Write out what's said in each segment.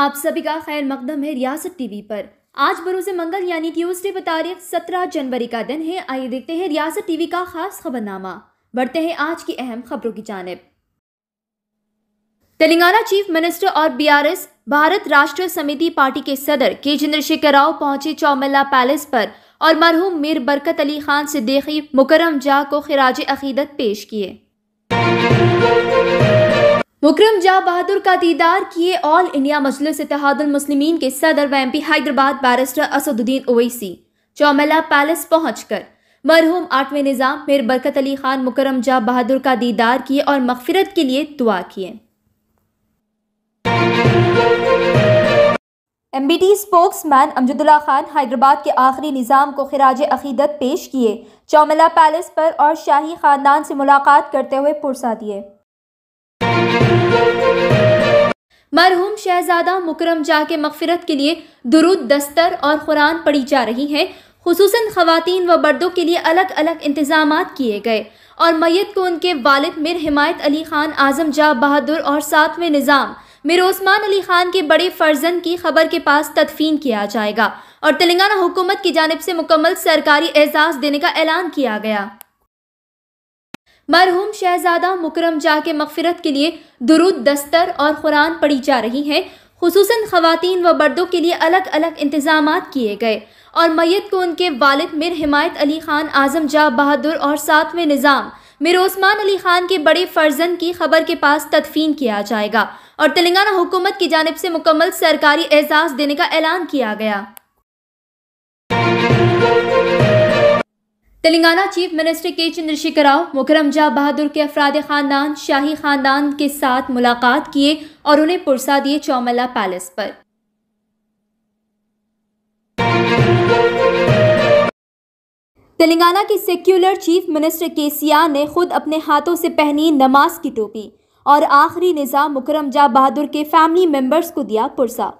आप सभी का खैर मकदम है रियासत टीवी पर आज बरोज मंगल यानी ट्यूसडे बतारीख सत्रह जनवरी का दिन है आइए देखते हैं रियासत टीवी का खास खबरनामा बढ़ते हैं आज की अहम खबरों की जानब तेलंगाना चीफ मिनिस्टर और बीआरएस भारत राष्ट्र समिति पार्टी के सदर के चंद्रशेखर राव पहुंचे चौमल्ला पैलेस पर और मरहूम मीर बरकत अली खान सिद्दीकी मुकरम जा को खराज अकीदत पेश किए मुकरम जा बहादुर का दीदार किए ऑल इंडिया मजलिस मुस्लिमीन के सदर व MP Hyderabad barrister Asaduddin Owaisi Chowmahalla palace पहुंचकर मरहूम आठवें निज़ाम मेर बरकत अली खान मुकरम जा बहादुर का दीदार किए और मगफिरत के लिए दुआ किए M B T spokesman Amjedullah Khan Hyderabad के आखिरी निज़ाम को खराज अकीदत पेश किए चौमेला पैलेस पर और शाही ख़ानदान से मुलाकात करते हुए पुरसा दिए मरहूम शहजादा मुकरम जा के मकफरत के लिए दुरुद दस्तर और कुरान पढ़ी जा रही है खसूस ख़वान व बर्दों के लिए अलग अलग इंतजाम किए गए और मैत को उनके वालद मिर हिमायत अली ख़ान आज़म जा बहादुर और सातवें निज़ाम मिर ओस्मान अली ख़ान के बड़े फ़र्जन की खबर के पास तदफीन किया जाएगा और तेलंगाना हुकूमत की जानब से मुकम्मल सरकारी एजाज़ देने का ऐलान किया गया मरहूम शहजादा मुकरम जा के मगफरत के लिए दुरुद दस्तर और कुरान पढ़ी जा रही हैं खसूस ख़वान व बर्दों के लिए अलग अलग इंतजाम किए गए और मैत को उनके वालद मिर हिमायत अली ख़ान आज़म जाह बहादुर और सातवें निज़ाम मिर ओस्मान अली ख़ान के बड़े फ़र्जन की खबर के पास तदफीन किया जाएगा और तेलंगाना हुकूमत की जानब से मुकम्मल सरकारी एजाज़ देने का ऐलान किया गया तेलंगाना चीफ मिनिस्टर के चंद्रशेखर राव मुकरम जा बहादुर के अफराद खानदान शाही खानदान के साथ मुलाकात किए और उन्हें पुरसा दिए चौमला पैलेस पर तेलंगाना के सेक्युलर चीफ मिनिस्टर के ने खुद अपने हाथों से पहनी नमाज की टोपी और आखिरी निज़ाम मुकरम जा बहादुर के फैमिली मेंबर्स को दिया पुरसा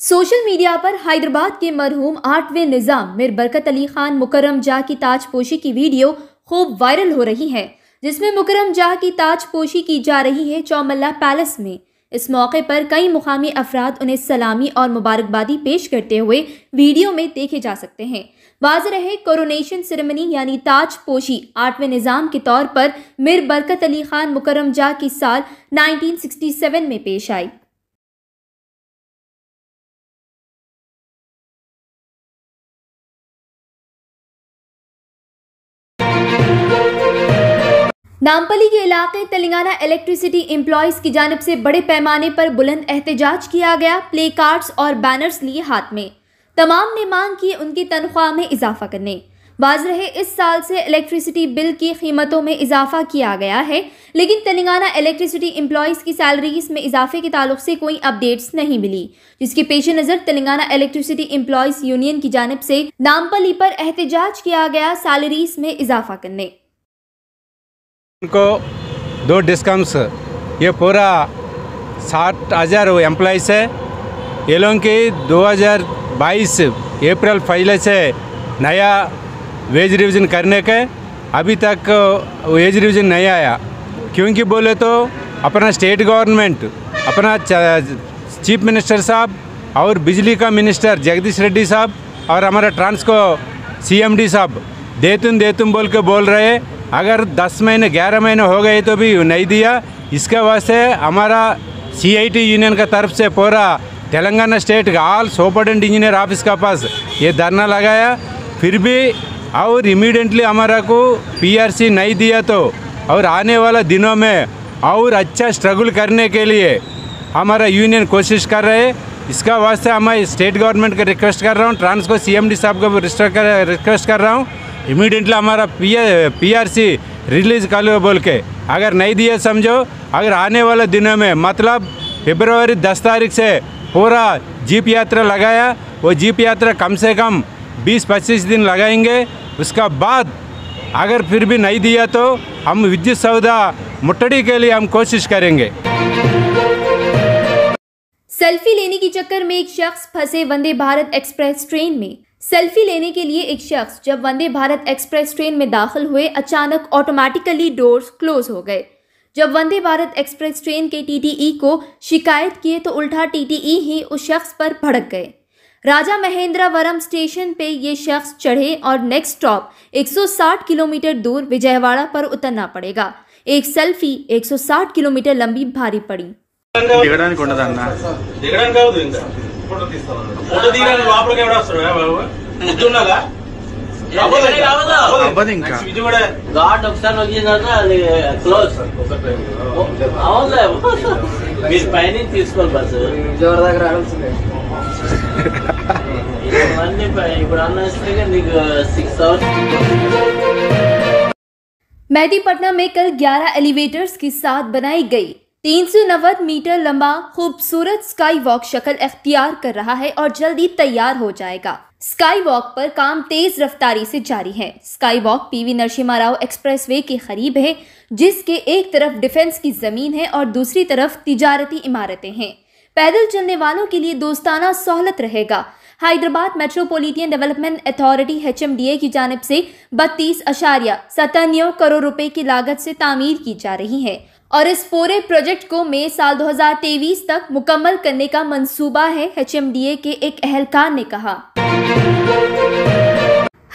सोशल मीडिया पर हैदराबाद के मरहूम आठवें निज़ाम मिर बरकत अली खान मुकरम जा की ताजपोशी की वीडियो खूब वायरल हो रही है जिसमें मुकरम जा की ताजपोशी की जा रही है चौमल्ला पैलेस में इस मौके पर कई मुकामी अफराद उन्हें सलामी और मुबारकबादी पेश करते हुए वीडियो में देखे जा सकते हैं वाज रहे कोरोनेशन सेरेमनी यानी ताजपोशी आठवें निज़ाम के तौर पर मिर बरकत अली खान मुकरम जा की साल 1967 में पेश आई नामपली के इलाके तेलंगाना इलेक्ट्रिसिटी एम्प्लॉज़ की जानब से बड़े पैमाने पर बुलंद एहतजाज किया गया प्ले कार्ड्स और बैनर्स लिए हाथ में तमाम ने मांग की उनकी तनख्वाह में इजाफा करने बाज रहे इस साल से इलेक्ट्रिसिटी बिल की कीमतों में इजाफा किया गया है लेकिन तेलंगाना इलेक्ट्रिसिटी एम्प्लॉज की सैलरीज में इजाफे के ताल्लुक से कोई अपडेट्स नहीं मिली जिसके पेश नज़र तेलंगाना इलेक्ट्रिसिटी एम्प्लॉज यूनियन की जानब से नामपली पर एहतजाज किया गया सैलरीज में इजाफा करने को दो डिस्कम्स ये पूरा साठ हज़ार एम्प्लॉयज़ है ये लोगों की बाईस अप्रैल पहले से नया वेज रिविज़न करने के अभी तक वेज रिविज़न नहीं आया क्योंकि बोले तो अपना स्टेट गवर्नमेंट अपना चीफ मिनिस्टर साहब और बिजली का मिनिस्टर जगदीश रेड्डी साहब और हमारा ट्रांस को सीएमडी साहब देतुन देतुन बोल के बोल रहे अगर दस महीने ग्यारह महीने हो गए तो भी नहीं दिया इसके हमारा सी हमारा सीआईटी यूनियन का तरफ से पूरा तेलंगाना स्टेट का ऑल एंड इंजीनियर ऑफिस का पास ये धरना लगाया फिर भी और इमीडिएटली हमारा को पीआरसी नहीं दिया तो और आने वाला दिनों में और अच्छा स्ट्रगल करने के लिए हमारा यूनियन कोशिश कर रहे इसका वास्ते हमें स्टेट गवर्नमेंट का रिक्वेस्ट कर रहा हूँ सी एम डी साहब को रिक्वेस्ट कर रहा हूँ इमीडिएटली हमारा पी पीआरसी रिलीज़ कर लो बोल के अगर नहीं दिया समझो अगर आने वाले दिनों में मतलब फेब्रवरी दस तारीख से पूरा जीप यात्रा लगाया वो जीप यात्रा कम से कम बीस पच्चीस दिन लगाएंगे उसका बाद अगर फिर भी नहीं दिया तो हम विद्युत सौदा मुटड़ी के लिए हम कोशिश करेंगे सेल्फी लेने के चक्कर में एक शख्स फंसे वंदे भारत एक्सप्रेस ट्रेन में सेल्फी लेने के लिए एक शख्स जब वंदे भारत एक्सप्रेस ट्रेन में दाखिल हुए अचानक ऑटोमेटिकली डोर्स क्लोज हो गए जब वंदे भारत एक्सप्रेस ट्रेन के टीटीई e को शिकायत किए तो उल्टा टीटीई e ही उस शख्स पर भड़क गए राजा महेंद्रावरम स्टेशन पे ये शख्स चढ़े और नेक्स्ट स्टॉप 160 किलोमीटर दूर विजयवाड़ा पर उतरना पड़ेगा एक सेल्फी 160 किलोमीटर लंबी भारी पड़ी ఫోటో తీస్తాను ఫోటో తీయడానికి లోపలికి ఎవడ వస్తాడు బాబు కూర్చున్నాగా గాడ్ ఒకసారి వచ్చిన తర్వాత క్లోజ్ అవునులే మీరు పైన తీసుకోవాలి బస్ విజయవాడ దగ్గర రావాల్సిందే ఇవన్నీ ఇప్పుడు అన్న నీకు సిక్స్ अवर्स मेहदीपटना में कल 11 एलिवेटर्स के साथ बनाई गई तीन सौ नब्बे मीटर लंबा खूबसूरत स्काई वॉक शक्ल अख्तियार कर रहा है और जल्दी तैयार हो जाएगा स्काई वॉक पर काम तेज रफ्तारी से जारी है sky walk PV Narasimha Rao expressway के करीब है जिसके एक तरफ डिफेंस की जमीन है और दूसरी तरफ तिजारती इमारतें हैं पैदल चलने वालों के लिए दोस्ताना सहूलत रहेगा Hyderabad metropolitan development authority H की जानब से बत्तीस अशारिया सतानवे करोड़ रुपए की लागत से तामीर की जा रही है और इस पूरे प्रोजेक्ट को मई साल 2023 तक मुकम्मल करने का मंसूबा है एच के एक अहलकार ने कहा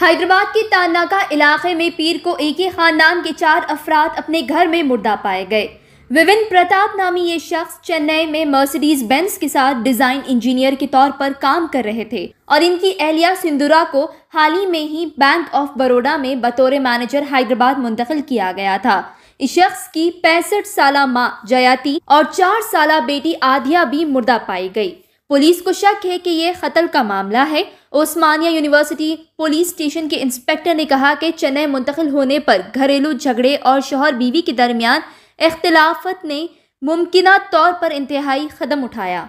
हैदराबाद के तानाका इलाके में पीर को एक ही खानदान के चार अफराद अपने घर में मुर्दा पाए गए विभिन्न प्रताप नामी ये शख्स चेन्नई में मर्सिडीज बेंस के साथ डिजाइन इंजीनियर के तौर पर काम कर रहे थे और इनकी एहलिया सिंदुरा को हाल ही में ही बैंक ऑफ बड़ोडा में बतौर मैनेजर हैदराबाद मुंतकिल किया गया था इस शख्स की पैंसठ साल माँ जयाती और चार साल बेटी आधिया भी मुर्दा पाई गई पुलिस को शक है कि यह कत्ल का मामला है ओस्मानिया यूनिवर्सिटी पुलिस स्टेशन के इंस्पेक्टर ने कहा कि चेन्नई मुंतकिल होने पर घरेलू झगड़े और शोहर बीवी के दरमियान इख्तलाफत ने मुमकिन तौर पर इंतहाई कदम उठाया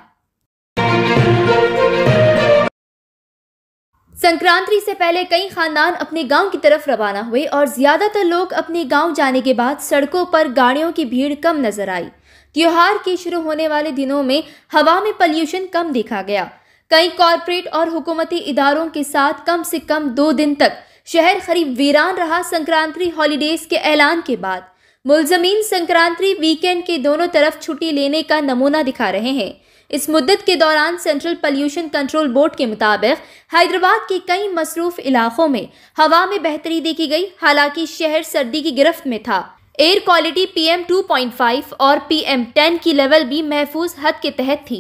संक्रांति से पहले कई खानदान अपने गांव की तरफ रवाना हुए और ज्यादातर लोग अपने गांव जाने के बाद सड़कों पर गाड़ियों की भीड़ कम नजर आई त्योहार के शुरू होने वाले दिनों में हवा में पॉल्यूशन कम देखा गया कई कॉरपोरेट और हुकूमती इदारों के साथ कम से कम दो दिन तक शहर खरीब वीरान रहा संक्रांति हॉलीडेज के ऐलान के बाद मुलजमीन संक्रांति वीकेंड के दोनों तरफ छुट्टी लेने का नमूना दिखा रहे हैं इस मुद्दत के दौरान सेंट्रल पॉल्यूशन कंट्रोल बोर्ड के मुताबिक हैदराबाद के कई मसरूफ इलाकों में हवा में बेहतरी देखी गई हालांकि शहर सर्दी की गिरफ्त में था एयर क्वालिटी पीएम 2.5 और पीएम 10 की लेवल भी महफूज हद के तहत थी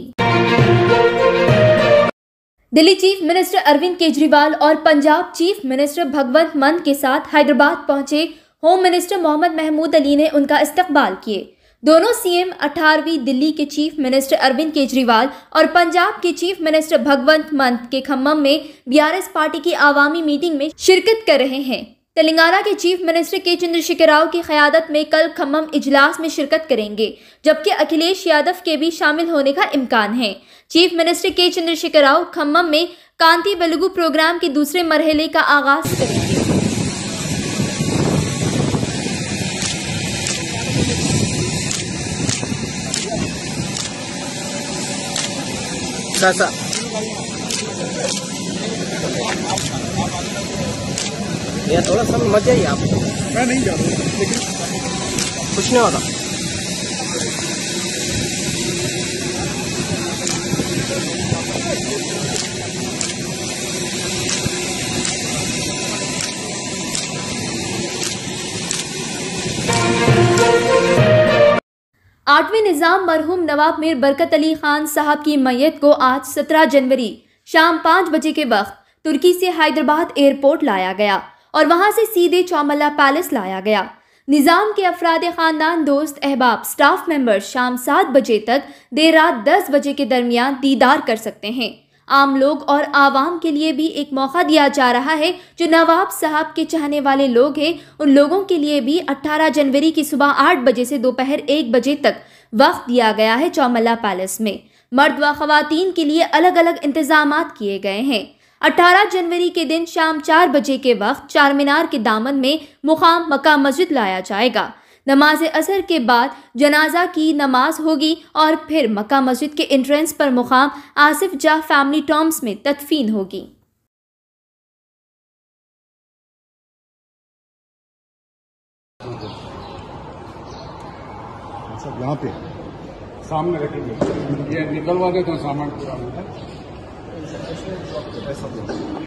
दिल्ली चीफ मिनिस्टर अरविंद केजरीवाल और पंजाब चीफ मिनिस्टर भगवंत मन के साथ हैदराबाद पहुंचे होम मिनिस्टर मोहम्मद महमूद अली ने उनका इस्तकबाल किए दोनों सीएम 18वीं दिल्ली के चीफ मिनिस्टर अरविंद केजरीवाल और पंजाब के चीफ मिनिस्टर भगवंत मंत के खम्भम में बीआरएस पार्टी की आवामी मीटिंग में शिरकत कर रहे हैं तेलंगाना के चीफ मिनिस्टर के चंद्रशेखर राव की क्यादत में कल खम्भम इजलास में शिरकत करेंगे जबकि अखिलेश यादव के भी शामिल होने का इम्कान है चीफ मिनिस्टर के चंद्रशेखर राव खम्मम में कांति बेलुगू प्रोग्राम के दूसरे मरहले का आगाज करेंगे Sasa. यार थोड़ा समझ मजा ही आप मैं नहीं जा रहा लेकिन कुछ नहीं होता आठवें निज़ाम मरहूम नवाब मीर बरकत अली खान साहब की मैत को आज सत्रह जनवरी शाम पाँच बजे के वक्त तुर्की से हैदराबाद एयरपोर्ट लाया गया और वहाँ से सीधे चौमला पैलेस लाया गया निज़ाम के अफराद ख़ानदान दोस्त अहबाब स्टाफ मेंबर शाम सात बजे तक देर रात दस बजे के दरमियान दीदार कर सकते हैं आम लोग और आवाम के लिए भी एक मौका दिया जा रहा है जो नवाब साहब के चाहने वाले लोग हैं उन लोगों के लिए भी 18 जनवरी की सुबह 8 बजे से दोपहर 1 बजे तक वक्त दिया गया है चौमला पैलेस में मर्द व खुतिन के लिए अलग अलग इंतजाम किए गए हैं 18 जनवरी के दिन शाम चार बजे के वक्त चार मीनार के दामन में मुकाम मक्का मस्जिद लाया जाएगा नमाज असर के बाद जनाजा की नमाज होगी और फिर मक्का मस्जिद के एंट्रेंस पर मुकाम आसिफ जा फैमिली टॉम्स में तदफीन होगी सब अच्छा, यहाँ पे सामने रखेंगे ये निकलवा देते हैं सामान ऐसा